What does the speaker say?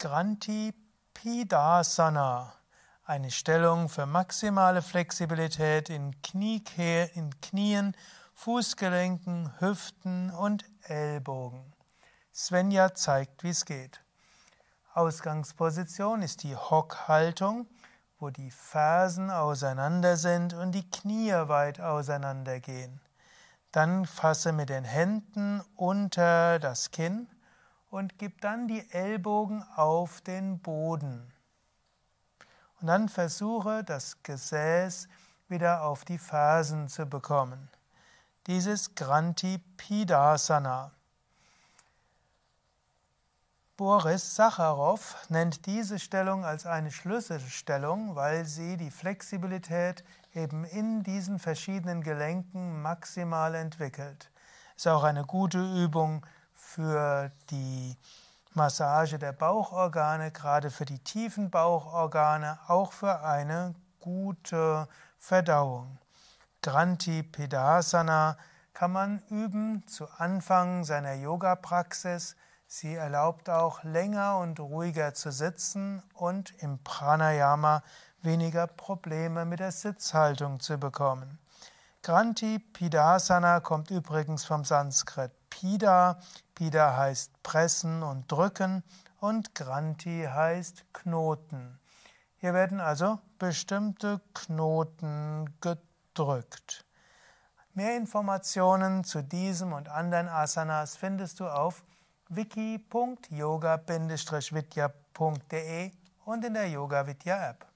Grantipidasana, eine Stellung für maximale Flexibilität in, Kniekehl, in Knien, Fußgelenken, Hüften und Ellbogen. Svenja zeigt, wie es geht. Ausgangsposition ist die Hockhaltung, wo die Fersen auseinander sind und die Knie weit auseinander gehen. Dann fasse mit den Händen unter das Kinn und gib dann die Ellbogen auf den Boden. Und dann versuche das Gesäß wieder auf die Fersen zu bekommen. Dieses Grantipidasana. Boris Sacharow nennt diese Stellung als eine Schlüsselstellung, weil sie die Flexibilität eben in diesen verschiedenen Gelenken maximal entwickelt. Ist auch eine gute Übung für die Massage der Bauchorgane, gerade für die tiefen Bauchorgane, auch für eine gute Verdauung. Granti Pedasana kann man üben zu Anfang seiner Yoga-Praxis. Sie erlaubt auch länger und ruhiger zu sitzen und im Pranayama weniger Probleme mit der Sitzhaltung zu bekommen. Granti Pidasana kommt übrigens vom Sanskrit Pida. Pida heißt pressen und drücken und Granti heißt Knoten. Hier werden also bestimmte Knoten gedrückt. Mehr Informationen zu diesem und anderen Asanas findest du auf wiki.yoga-vidya.de und in der Yoga Vidya App.